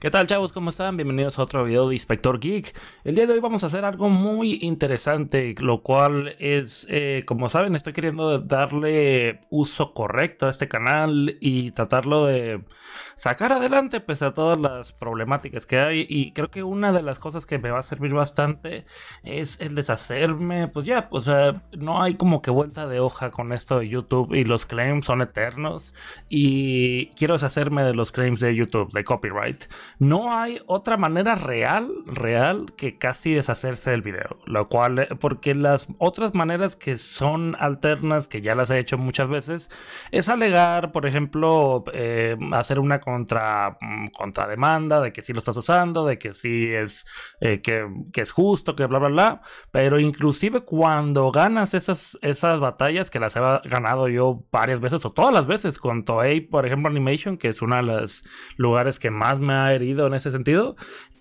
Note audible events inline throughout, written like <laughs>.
¿Qué tal chavos? ¿Cómo están? Bienvenidos a otro video de Inspector Geek. El día de hoy vamos a hacer algo muy interesante, lo cual es, eh, como saben, estoy queriendo darle uso correcto a este canal y tratarlo de sacar adelante pese a todas las problemáticas que hay. Y creo que una de las cosas que me va a servir bastante es el deshacerme, pues ya, o sea, no hay como que vuelta de hoja con esto de YouTube y los claims son eternos y quiero deshacerme de los claims de YouTube, de copyright. No hay otra manera real, real, que casi deshacerse del video. Lo cual, eh, porque las otras maneras que son alternas, que ya las he hecho muchas veces, es alegar, por ejemplo, eh, hacer una contra, mm, demanda de que sí lo estás usando, de que sí es, eh, que, es justo, que bla, bla, bla. Pero inclusive cuando ganas esas, esas batallas, que las he ganado yo varias veces o todas las veces, con Toei, por ejemplo, Animation, que es uno de los lugares que más me ha herido en ese sentido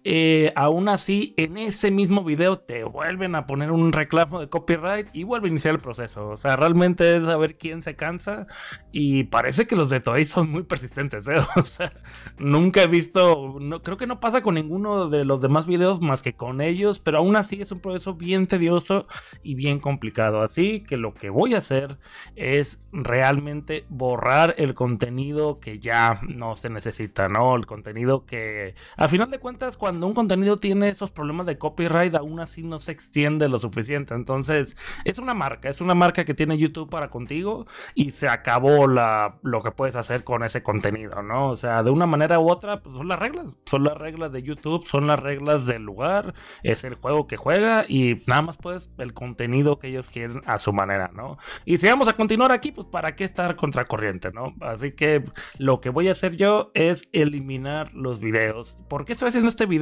eh, aún así, en ese mismo video te vuelven a poner un reclamo de copyright y vuelve a iniciar el proceso. O sea, realmente es saber quién se cansa y parece que los de Toei son muy persistentes. ¿eh? <laughs> O sea, nunca he visto, no, creo que no pasa con ninguno de los demás videos más que con ellos, pero aún así es un proceso bien tedioso y bien complicado. Así que lo que voy a hacer es realmente borrar el contenido que ya no se necesita, ¿no? El contenido que a final de cuentas, cuando cuando un contenido tiene esos problemas de copyright, aún así no se extiende lo suficiente. Entonces, es una marca, es una marca que tiene YouTube para contigo y se acabó la, lo que puedes hacer con ese contenido, ¿no? O sea, de una manera u otra, pues son las reglas, son las reglas de YouTube, son las reglas del lugar, es el juego que juega y nada más puedes el contenido que ellos quieren a su manera, ¿no? Y si vamos a continuar aquí, pues para qué estar contracorriente, ¿no? Así que lo que voy a hacer yo es eliminar los videos. ¿Por qué estoy haciendo este video?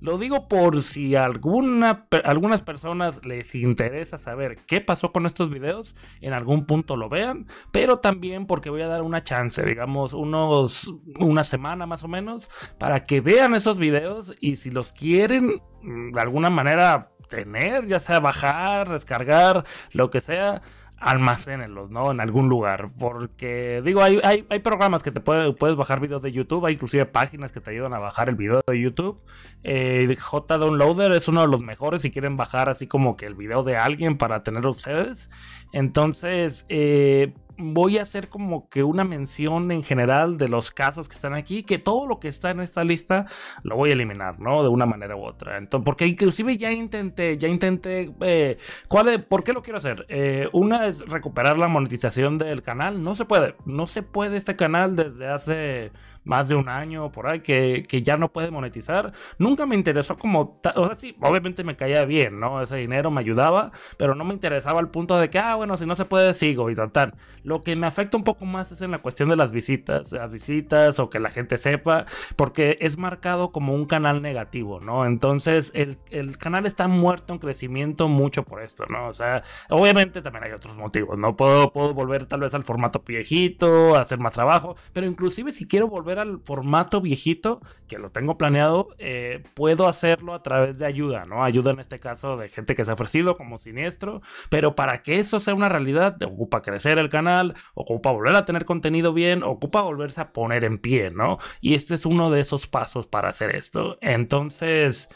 Lo digo por si alguna, algunas personas les interesa saber qué pasó con estos videos, en algún punto lo vean, pero también porque voy a dar una chance, digamos, unos, una semana más o menos, para que vean esos videos y si los quieren mm, de alguna manera tener, ya sea bajar, descargar, lo que sea almacénelos, ¿no? En algún lugar. Porque, digo, hay, hay, programas que te puedes bajar videos de YouTube, hay inclusive páginas que te ayudan a bajar el video de YouTube. Eh, J Downloader es uno de los mejores si quieren bajar así como que el video de alguien para tener ustedes. Entonces, eh, voy a hacer como que una mención en general de los casos que están aquí, que todo lo que está en esta lista lo voy a eliminar, ¿no? De una manera u otra. porque inclusive ya intenté, ya intenté, eh, ¿cuál ¿por qué lo quiero hacer? Eh, una es recuperar la monetización del canal, no se puede, no se puede este canal desde hace más de un año por ahí que, que ya no puede monetizar. Nunca me interesó como, o sea, sí, obviamente me caía bien, ¿no? Ese dinero me ayudaba, pero no me interesaba al punto de que, ah, bueno, si no se puede, sigo y tal, tal. Lo que me afecta un poco más es en la cuestión de las visitas, las visitas o que la gente sepa, porque es marcado como un canal negativo, ¿no? Entonces, el, el canal está muerto en crecimiento mucho por esto, ¿no? O sea, obviamente también hay otros motivos, ¿no? Puedo, puedo volver tal vez al formato viejito, hacer más trabajo, pero inclusive si quiero volver al formato viejito, que lo tengo planeado, eh, puedo hacerlo a través de ayuda, ¿no? Ayuda en este caso de gente que se ha ofrecido como siniestro, pero para que eso sea una realidad, ocupa crecer el canal, ocupa volver a tener contenido bien, ocupa volverse a poner en pie, ¿no? Y este es uno de esos pasos para hacer esto. Entonces...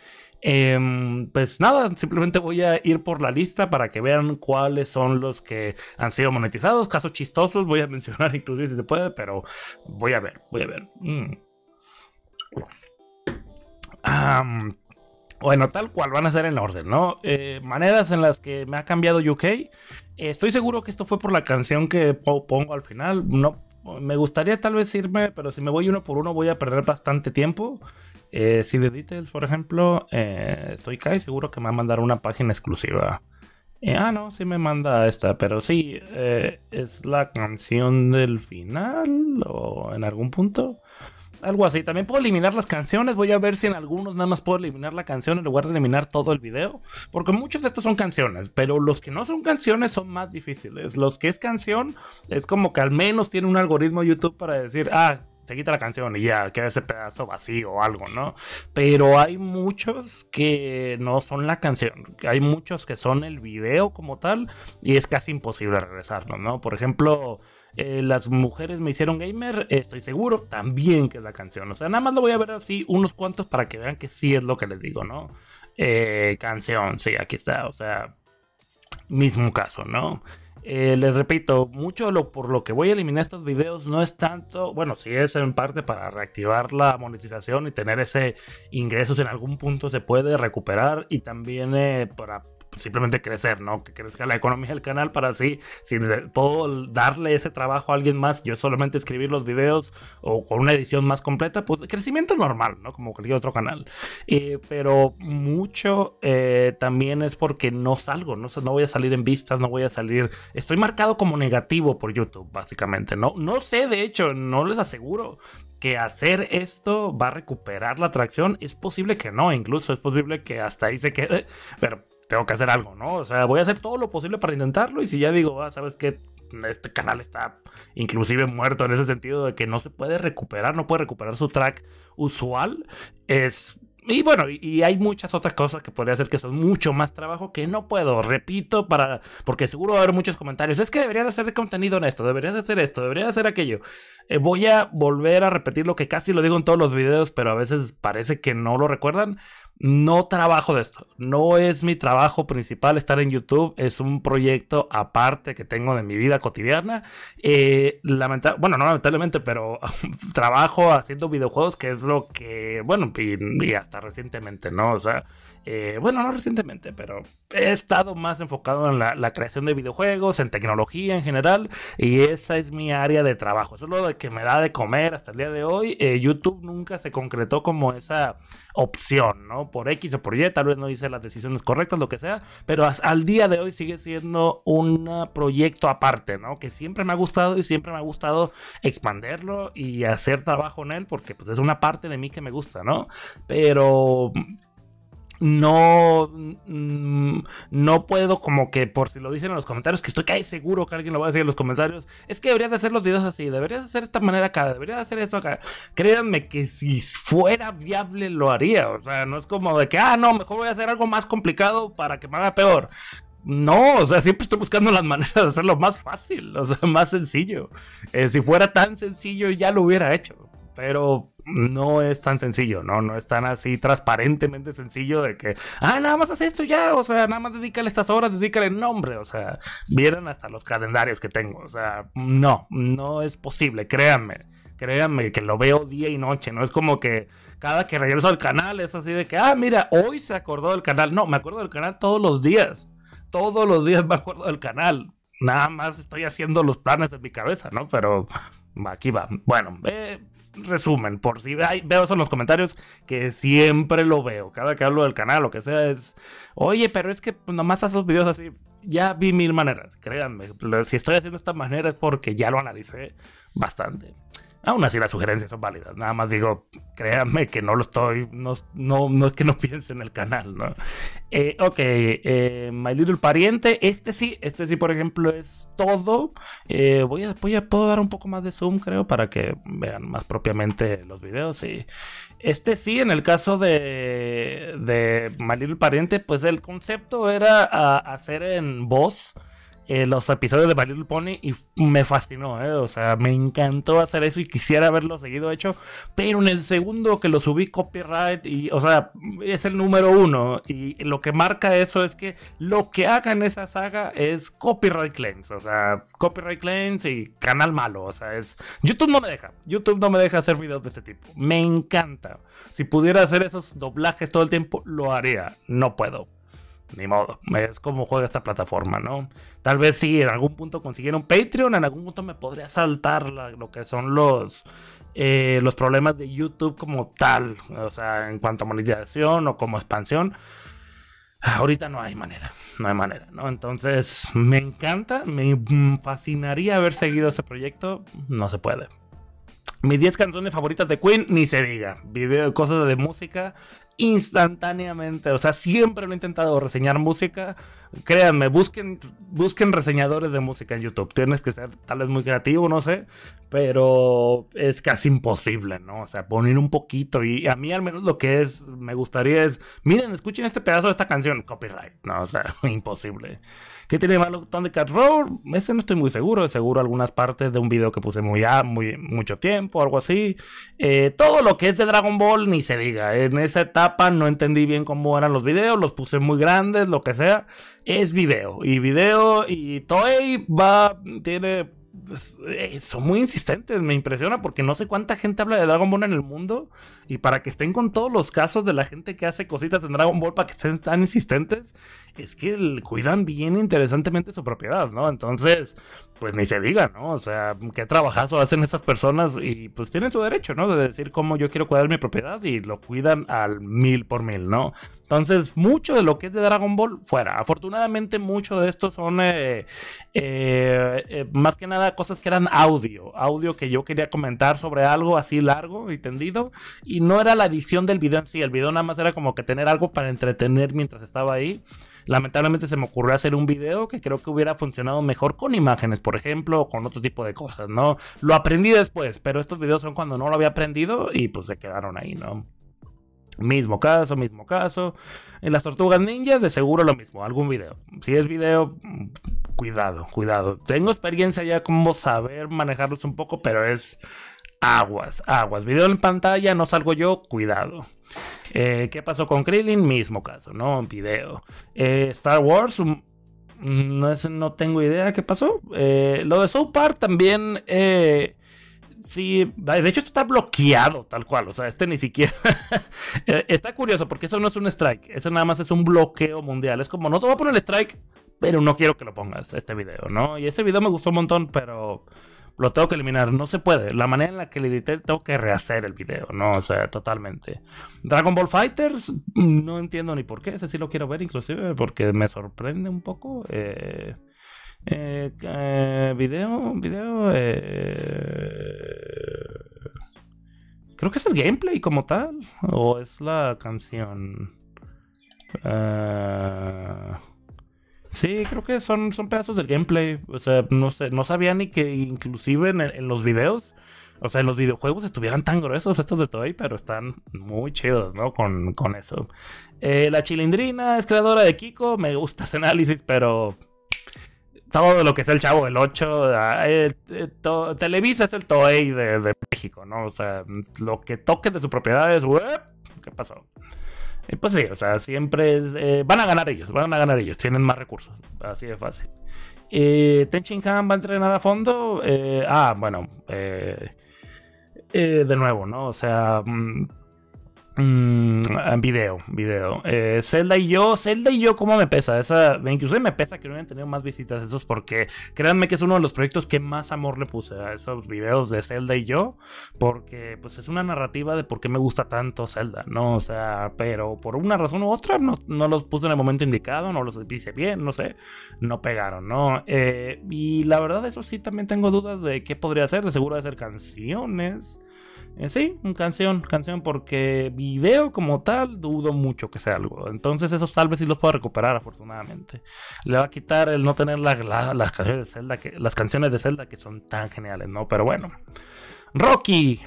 Em, pues nada, simplemente voy a ir por la lista para que vean cuáles son los que han sido monetizados. Casos chistosos, voy a <laughs> mencionar incluso si se puede, pero voy a ver, voy a ver. Mm. bueno, tal cual van a ser en orden, ¿no? Eh, maneras en las que me ha cambiado UK. estoy seguro que esto fue por la canción que pongo al final. No, me gustaría tal vez irme, pero si me voy uno por uno voy a perder bastante tiempo. Eh, si de Details, por ejemplo, eh, estoy casi seguro que me va a mandar una página exclusiva. Eh, ah, no, sí me manda esta, pero sí, eh, es la canción del final o en algún punto. Algo así. También puedo eliminar las canciones. Voy a ver si en algunos nada más puedo eliminar la canción en lugar de eliminar todo el video. Porque muchos de estos son canciones, pero los que no son canciones son más difíciles. Los que es canción es como que al menos tiene un algoritmo YouTube para decir, ah, se quita la canción y ya queda ese pedazo vacío o algo, ¿no? Pero hay muchos que no son la canción, hay muchos que son el video como tal y es casi imposible regresarlo, ¿no? Por ejemplo, eh, las mujeres me hicieron gamer, estoy seguro también que es la canción, o sea, nada más lo voy a ver así unos cuantos para que vean que sí es lo que les digo, ¿no? Eh, canción, sí, aquí está, o sea, mismo caso, ¿no? Eh, les repito, mucho lo, por lo que voy a eliminar estos videos no es tanto, bueno, sí es en parte para reactivar la monetización y tener ese ingresos en algún punto se puede recuperar y también eh, para simplemente crecer, ¿no? Que crezca la economía del canal para así, sin puedo darle ese trabajo a alguien más, yo solamente escribir los videos o con una edición más completa, pues crecimiento normal, ¿no? Como cualquier otro canal. Eh, pero mucho eh, también es porque no salgo, ¿no? no voy a salir en vistas, no voy a salir, estoy marcado como negativo por YouTube, básicamente, ¿no? No sé, de hecho, no les aseguro que hacer esto va a recuperar la atracción. Es posible que no, incluso es posible que hasta ahí se quede, pero tengo que hacer algo, ¿no? O sea, voy a hacer todo lo posible para intentarlo y si ya digo, ah, ¿sabes que Este canal está inclusive muerto en ese sentido de que no se puede recuperar, no puede recuperar su track usual. Es y bueno, y hay muchas otras cosas que podría hacer que son mucho más trabajo que no puedo. Repito, para porque seguro va a haber muchos comentarios. Es que deberías hacer contenido en esto, deberías hacer esto, deberías hacer aquello. Eh, voy a volver a repetir lo que casi lo digo en todos los videos, pero a veces parece que no lo recuerdan no trabajo de esto, no es mi trabajo principal estar en YouTube, es un proyecto aparte que tengo de mi vida cotidiana. Eh, bueno, no lamentablemente, pero <laughs> trabajo haciendo videojuegos, que es lo que, bueno, y, y hasta recientemente, ¿no? O sea, eh, bueno, no recientemente, pero he estado más enfocado en la, creación de videojuegos, en tecnología en general, y esa es mi área de trabajo. Eso es lo que me da de comer hasta el día de hoy. Eh, YouTube nunca se concretó como esa opción, ¿no? Por X o por Y, tal vez no hice las decisiones correctas, lo que sea, pero al día de hoy sigue siendo un proyecto aparte, ¿no? Que siempre me ha gustado y siempre me ha gustado expanderlo y hacer trabajo en él, porque pues es una parte de mí que me gusta, ¿no? Pero no, mm, no puedo como que por si lo dicen en los comentarios, que estoy casi seguro que alguien lo va a decir en los comentarios, es que debería de hacer los videos así, deberías hacer esta manera acá, de hacer esto acá. Créanme que si fuera viable lo haría, o sea, no es como de que, ah, no, mejor voy a hacer algo más complicado para que me haga peor. No, o sea, siempre estoy buscando las <laughs> maneras de hacerlo más fácil, o sea, más sencillo. Eh, si fuera tan sencillo ya lo hubiera hecho, pero no es tan sencillo, ¿no? No es tan así transparentemente sencillo de que, ah, nada más haces esto ya, o sea, nada más dedícale estas horas, dedícale el nombre, o sea, vieran hasta los calendarios que tengo, o sea, no, no es posible, créanme, créanme que lo veo día y noche, no es como que cada que regreso al canal es así de que, ah, mira, hoy se acordó del canal, no, me acuerdo del canal todos los días, todos los días me acuerdo del canal, nada más estoy haciendo los planes en mi cabeza, ¿no? Pero aquí va, bueno, eh resumen, por si veo eso en los comentarios, que siempre lo veo. Cada que hablo del canal, lo que sea, es, oye, pero es que pues, nomás haces los videos así. Ya vi mil maneras, créanme. Si estoy haciendo esta manera es porque ya lo analicé bastante. Aún así las sugerencias son válidas. Nada más digo, créanme que no lo estoy, no, es que no <laughs> piense en el canal, ¿no? Eh, ok, eh, My Little Pariente, este sí, este sí, por ejemplo, es todo. Eh, voy, a, después puedo dar un poco más de zoom, creo, para que vean más propiamente los videos. Y este sí, en el caso de, My Little Pariente, pues el concepto era ah, hacer en voz. Eh, los episodios de My Pony y me fascinó, eh, o sea, me encantó hacer eso y quisiera haberlo seguido hecho, pero en el segundo que lo subí copyright y, o sea, es el número uno y lo que marca eso es que lo que haga en esa saga es copyright claims, o sea, copyright claims y canal malo, o sea, es YouTube no me deja, YouTube no me deja hacer videos de este tipo, me encanta, si pudiera hacer esos doblajes todo el tiempo lo haría, no puedo, ni modo, es como juega esta plataforma, ¿no? Tal vez si en algún punto consiguiera un Patreon, en algún punto me podría saltar lo que son los, eh, los problemas de YouTube como tal, o sea, en cuanto a monetización o como expansión. Ahorita no hay manera, no hay manera, ¿no? Entonces, me encanta, me fascinaría haber seguido ese proyecto, no se puede. Mis 10 canciones favoritas de Queen, ni se diga. Video, cosas de música, instantáneamente. O sea, siempre lo he intentado reseñar música créanme, busquen, busquen reseñadores de música en YouTube. Tienes que ser tal vez muy creativo, no sé, pero es casi imposible, ¿no? O sea, poner un poquito y a mí al menos lo que es, me gustaría es, miren, escuchen este pedazo de esta canción, copyright, ¿no? O sea, <laughs> imposible. ¿Qué tiene malo Thundercat Roar? Ese no estoy muy seguro, seguro algunas partes de un video que puse muy, a, ah, muy mucho tiempo, algo así. Eh, todo lo que es de Dragon Ball, ni se diga. En esa etapa no entendí bien cómo eran los videos, los puse muy grandes, lo que sea es video. Y video y Toei va, tiene, pues, eh, son muy insistentes, me impresiona porque no sé cuánta gente habla de Dragon Ball en el mundo y para que estén con todos los casos de la gente que hace cositas en Dragon Ball para que estén tan insistentes, es que cuidan bien interesantemente su propiedad, ¿no? Entonces, pues ni se diga, ¿no? O sea, qué trabajazo hacen estas personas y pues tienen su derecho, ¿no? De decir cómo yo quiero cuidar mi propiedad y lo cuidan al mil por mil, ¿no? Entonces, mucho de lo que es de Dragon Ball fuera. Afortunadamente, mucho de esto son eh, eh, eh, más que nada cosas que eran audio. Audio que yo quería comentar sobre algo así largo y tendido. Y no era la edición del video en sí. El video nada más era como que tener algo para entretener mientras estaba ahí. Lamentablemente se me ocurrió hacer un video que creo que hubiera funcionado mejor con imágenes, por ejemplo, o con otro tipo de cosas, ¿no? Lo aprendí después, pero estos videos son cuando no lo había aprendido y pues se quedaron ahí, ¿no? Mismo caso, mismo caso. En las tortugas ninjas, de seguro lo mismo, algún video. Si es video, cuidado, cuidado. Tengo experiencia ya como saber manejarlos un poco, pero es aguas, aguas. Video en pantalla, no salgo yo, cuidado. Eh, ¿Qué pasó con Krillin? Mismo caso, ¿no? Video. Eh, Star Wars, mm, no, es, no tengo idea qué pasó. Eh, lo de super también. Sí, de hecho está bloqueado tal cual, o sea, este ni siquiera... <laughs> Eh, está curioso porque eso no es un strike, eso nada más es un bloqueo mundial. Es como, no te voy a poner el strike, pero no quiero que lo pongas este video, ¿no? Y ese video me gustó un montón, pero lo tengo que eliminar, no se puede. La manera en la que le edité, tengo que rehacer el video, ¿no? O sea, totalmente. Dragon Ball Fighters, mm, no entiendo ni por qué, ese sí lo quiero ver inclusive porque me sorprende un poco. Eh... Eh, eh, video, video. Eh, creo que es el gameplay como tal. O es la canción. Eh, sí, creo que son, son pedazos del gameplay. O sea, no sé, no sabía ni que inclusive en, los videos. O sea, en los videojuegos estuvieran tan gruesos estos de Toy, pero están muy chidos, ¿no? Con, con eso. Eh, la chilindrina es creadora de Kiko. Me gusta ese análisis, pero todo lo que es el Chavo del 8, ah, eh, eh, Televisa es el Toei de, México, ¿no? O sea, lo que toque de su propiedad es, web, ¿qué pasó? pues sí, o sea, siempre eh, van a ganar ellos, van a ganar ellos, tienen más recursos, así de fácil. Eh, han va a entrenar a fondo? ah, bueno, de nuevo, ¿no? O sea... Mm, Mm, ah, video, video. Eh, Zelda y yo, Zelda y yo, ¿cómo me pesa? Esa, incluso me pesa que no hayan tenido más visitas esos porque créanme que es uno de los proyectos que más amor le puse a esos videos de Zelda y yo, porque pues es una narrativa de por qué me gusta tanto Zelda, ¿no? O sea, pero por una razón u otra no, los puse en el momento indicado, no los hice bien, no sé, no pegaron, ¿no? Eh, y la verdad, eso sí, también tengo dudas de qué podría ser, de seguro de hacer canciones. Eh, sí, canción, canción, porque video como tal dudo mucho que sea algo. Entonces esos tal vez sí los puedo recuperar, afortunadamente. Le va a quitar el no tener las canciones de Zelda, que, las canciones de Zelda que son tan geniales, ¿no? Pero bueno. Rocky,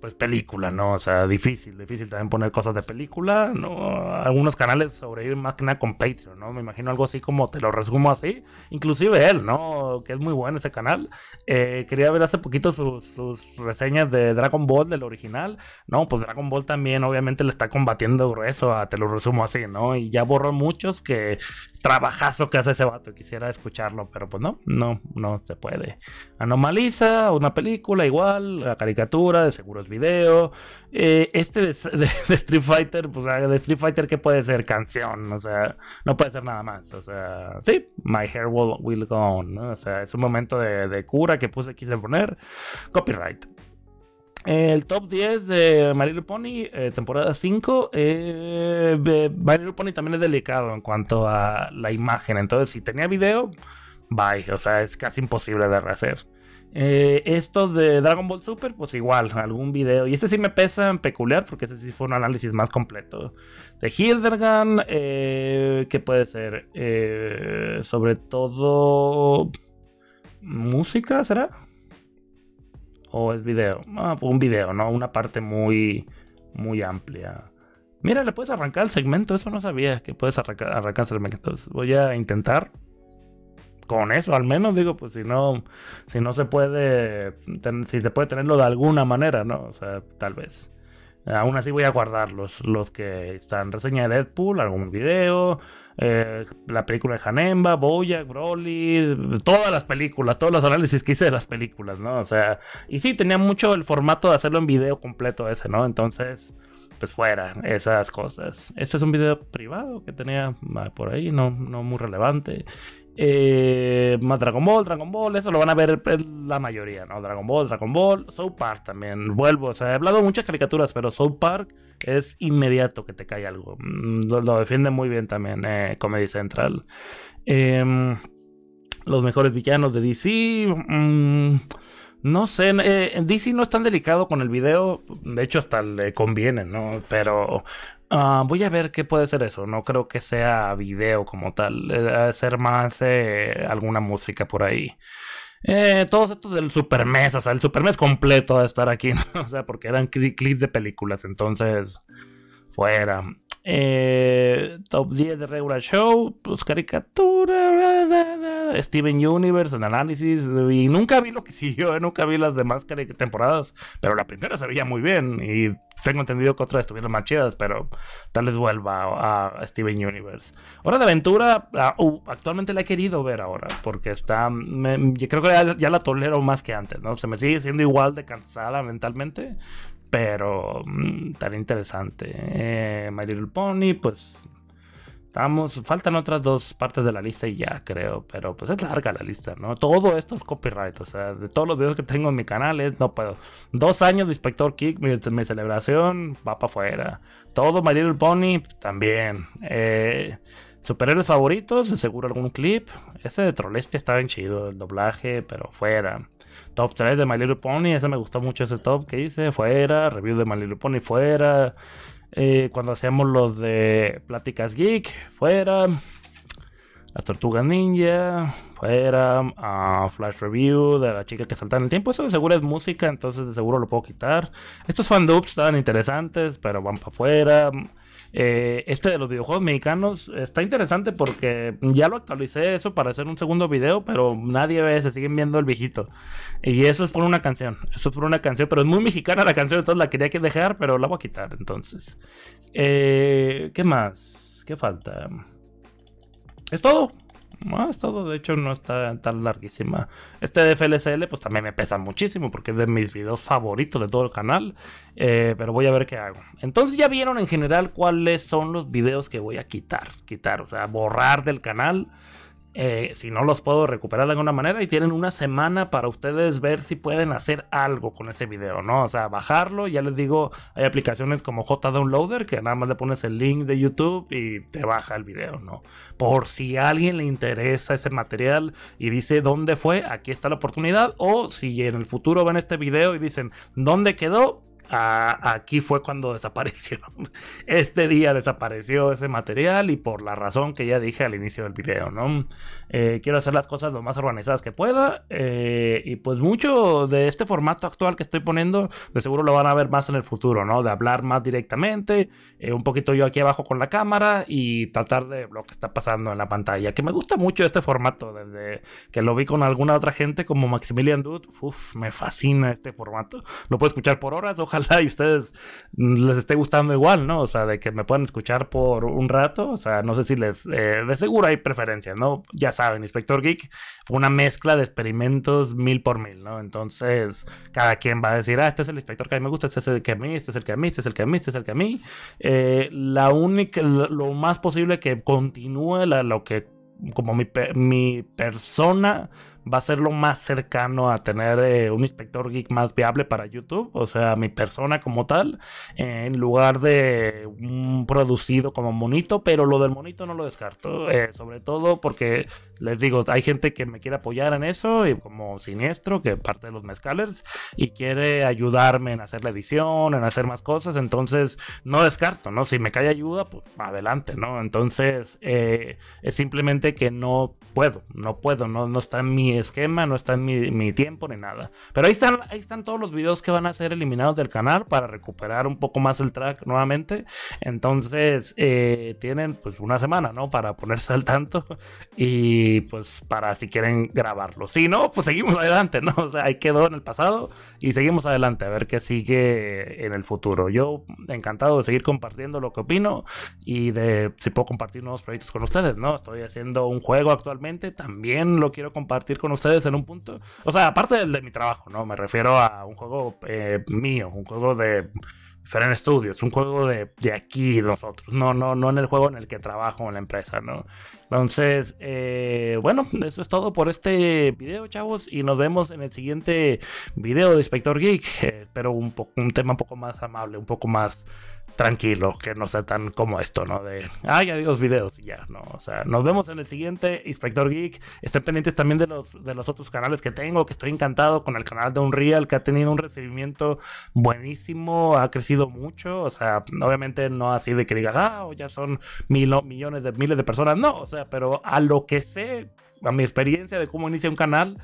pues película, ¿no? O sea, difícil, difícil también poner cosas de película, ¿no? Algunos canales sobreviven más que nada con Patreon, ¿no? Me imagino algo así como te lo resumo así, inclusive él, ¿no? Que es muy bueno ese canal. Eh, quería ver hace poquito sus, reseñas de Dragon Ball, del original, ¿no? Pues Dragon Ball también obviamente le está combatiendo grueso a te lo resumo así, ¿no? Y ya borró muchos que trabajazo que hace ese vato. Quisiera escucharlo, pero pues no, no, no se puede. Anomaliza, una película igual, la caricatura, de seguros video. Eh, este <laughs> de, Street Fighter, pues ah, de Street Fighter, que puede ser? Canción, o sea, no puede ser nada más. O sea, sí, My Hair Will, will Go On, O sea, es un momento de, de cura que puse, quise poner. Copyright. El top 10 de My Pony, eh, temporada 5. Eh, eh Pony también es delicado en cuanto a la imagen. Entonces, si tenía video, bye. O sea, es casi imposible de rehacer. Eh, esto estos de Dragon Ball Super, pues igual, algún video. Y este sí me pesa en peculiar porque este sí fue un análisis más completo. De Hildergan, eh, ¿qué puede ser? sobre todo. ¿Música será? o es video? Ah, pues un video, ¿no? Una parte muy, muy amplia. Mira, le puedes arrancar el segmento, eso no sabía que puedes arrancar, arrancar el segmento. voy a intentar con eso, al menos digo, pues si no, si no se puede, si se puede tenerlo de alguna manera, ¿no? O sea, tal vez. Eh, aún así voy a guardar los, los que están reseña de Deadpool, algún video, eh, la película de Hanemba, Boya, Broly, todas las películas, todos los análisis que hice de las películas, ¿no? O sea, y sí, tenía mucho el formato de hacerlo en video completo ese, ¿no? Entonces, pues fuera, esas cosas. Este es un video privado que tenía ah, por ahí, no, no muy relevante. Eh, más Dragon Ball, Dragon Ball, eso lo van a ver la mayoría, ¿no? Dragon Ball, Dragon Ball, South Park también. Vuelvo, o sea, he hablado de muchas caricaturas, pero South Park es inmediato que te cae algo. Mm, lo, defiende muy bien también eh, Comedy Central. Em, los mejores villanos de DC. Mm, no sé, eh, DC no es tan delicado con el video, de hecho hasta le conviene, ¿no? Pero ah, voy a ver qué puede ser eso, no creo que sea video como tal, eh, debe ser más eh, alguna música por ahí. todos estos del supermes, o sea, el supermes completo de estar aquí, <laughs> ¿no? o sea, porque eran clips de películas, entonces fuera. Eh, top 10 de regular show, pues caricatura, Steven Universe, en análisis, y nunca vi lo que <laughs> siguió, eh, nunca vi las demás temporadas, pero la primera se veía muy bien y tengo entendido que otras estuvieron más chidas, pero tal vez vuelva a, Steven Universe. Hora de Aventura, ah, actualmente la he querido ver ahora, porque está, yo creo que ya, ya, la tolero más que antes, ¿no? Se me sigue siendo igual de cansada mentalmente, pero mm, tan interesante. Eh, My Little Pony, pues Estamos, faltan otras dos partes de la lista y ya creo, pero pues es larga la lista, ¿no? Todo esto es copyright, o sea, de todos los videos que tengo en mi canal, eh, no puedo. Dos años de Inspector Kick, mi, celebración va para afuera. Todo My Little Pony también. Eh, superhéroes favoritos, seguro algún clip. Ese de Trolestia estaba bien chido, el doblaje, pero fuera. Top 3 de My Little Pony, ese me gustó mucho ese top que hice, fuera, review de My Little Pony, fuera. Eh, cuando hacíamos los de Pláticas Geek, fuera. Las Tortugas Ninja, fuera. Ah, flash Review de la chica que salta en el tiempo. Eso de seguro es música, entonces de seguro lo puedo quitar. Estos fan dubs estaban interesantes, pero van para afuera. Eh, este de los videojuegos mexicanos está interesante porque ya lo actualicé eso para hacer un segundo video, pero nadie ve, se siguen viendo el viejito. Y eso es por una canción, eso es por una canción, pero es muy mexicana la canción, entonces la quería que dejar, pero la voy a quitar entonces. Eh, ¿Qué más? ¿Qué falta? Es todo no todo. De hecho, no está tan larguísima. Este de FLSL, pues también me pesa muchísimo porque es de mis videos favoritos de todo el canal. Eh, pero voy a ver qué hago. Entonces, ya vieron en general cuáles son los videos que voy a quitar. Quitar, o sea, borrar del canal. Eh, si no los puedo recuperar de alguna manera y tienen una semana para ustedes ver si pueden hacer algo con ese video, ¿no? O sea, bajarlo, ya les digo, hay aplicaciones como JDownloader que nada más le pones el link de YouTube y te baja el video, ¿no? Por si a alguien le interesa ese material y dice dónde fue, aquí está la oportunidad, o si en el futuro ven este video y dicen dónde quedó, aquí fue cuando <laughs> desapareció Este día desapareció ese material y por la razón que ya dije al inicio del video, ¿no? Eh, quiero hacer las cosas lo más organizadas que pueda eh, y pues mucho de este formato actual que estoy poniendo de seguro lo van a ver más en el futuro, ¿no? De hablar más directamente, eh, un poquito yo aquí abajo con la cámara y tratar de lo que está pasando en la pantalla, que me gusta mucho este formato, desde que lo vi con alguna otra gente como Maximilian Dude, uff, me fascina este formato. Lo puedo escuchar por horas, ojalá y ustedes les esté gustando igual, ¿no? O sea, de que me puedan escuchar por un rato, o sea, no sé si les, eh, de seguro hay preferencias, ¿no? Ya saben, Inspector Geek fue una mezcla de experimentos mil por mil, ¿no? Entonces, cada quien va a decir, ah, este es el inspector que a mí me gusta, este es el que a mí, este es el que a mí, este es el que a mí, este es el que a mí. Eh, la única, lo más posible que continúe la, lo que como mi, mi persona va a ser lo más cercano a tener eh, un inspector geek más viable para YouTube, o sea, mi persona como tal, en lugar de un producido como monito, pero lo del monito no lo descarto, eh, sobre todo porque les digo, hay gente que me quiere apoyar en eso, y como siniestro, que parte de los mezcalers, y quiere ayudarme en hacer la edición, en hacer más cosas, entonces no descarto, ¿no? Si me cae ayuda, pues adelante, ¿no? Entonces, eh, es simplemente que no puedo, no puedo, no, no está en mi esquema, no está en mi, tiempo ni nada. Pero ahí están, ahí están todos los videos que van a ser eliminados del canal para recuperar un poco más el track nuevamente. Entonces eh, tienen pues una semana, ¿no? Para ponerse al tanto y pues para si quieren grabarlo. Si no, pues seguimos adelante, ¿no? O sea, ahí quedó en el pasado y seguimos adelante a ver qué sigue en el futuro. Yo encantado de seguir compartiendo lo que opino y de si puedo compartir nuevos proyectos con ustedes, ¿no? Estoy haciendo un juego actualmente, también lo quiero compartir con ustedes en un punto. O sea, aparte del de mi trabajo, ¿no? Me refiero a un juego eh, mío, un juego de Feren Studios, un juego de, de aquí, nosotros. No, no, no en el juego en el que trabajo en la empresa, ¿no? Entonces, eh, bueno, eso es todo por este video, chavos. Y nos vemos en el siguiente video de Inspector Geek. Eh, espero un, un tema un poco más amable, un poco más tranquilo, que no sea tan como esto, ¿no? De, ay, adiós videos y ya, ¿no? O sea, nos vemos en el siguiente, Inspector Geek. Estén pendientes también de los, de los otros canales que tengo, que estoy encantado con el canal de Unreal, que ha tenido un recibimiento buenísimo, ha crecido mucho, o sea, obviamente no así de que digas, ah, ya son mil, millones de miles de personas, no, o sea, pero a lo que sé, a mi experiencia de cómo inicia un canal,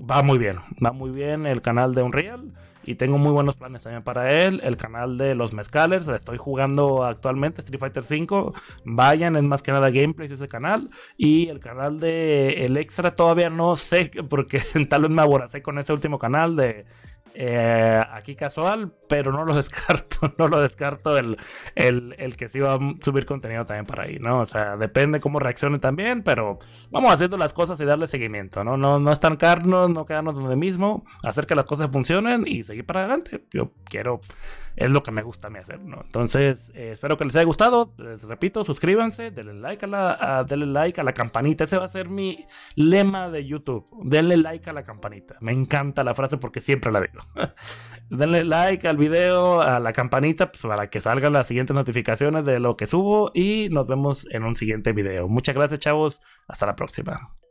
va muy bien, va muy bien el canal de Unreal. Y tengo muy buenos planes también para él. El canal de los mezcalers, estoy jugando actualmente Street Fighter V. Vayan, es más que nada gameplay ese canal. Y el canal de El Extra todavía no sé, porque <laughs> tal vez me aboracé con ese último canal de eh, aquí casual, pero no lo <laughs> descarto, no lo descarto el, el, que sí va a subir contenido también para ahí, ¿no? O sea, depende cómo reaccione también, pero vamos haciendo las cosas y darle seguimiento, ¿no? No, no estancarnos, no quedarnos donde mismo, hacer que las cosas funcionen y seguir para adelante. Yo quiero es lo que me gusta a mí hacer, ¿no? Entonces, eh, espero que les haya gustado. Les repito, suscríbanse, denle like a la, like a la campanita. Ese va a ser mi lema de YouTube. Denle like a la campanita. Me encanta la frase porque siempre la digo. <laughs> denle like al video, a la campanita, pues, para que salgan las siguientes notificaciones de lo que subo. Y nos vemos en un siguiente video. Muchas gracias, chavos. Hasta la próxima.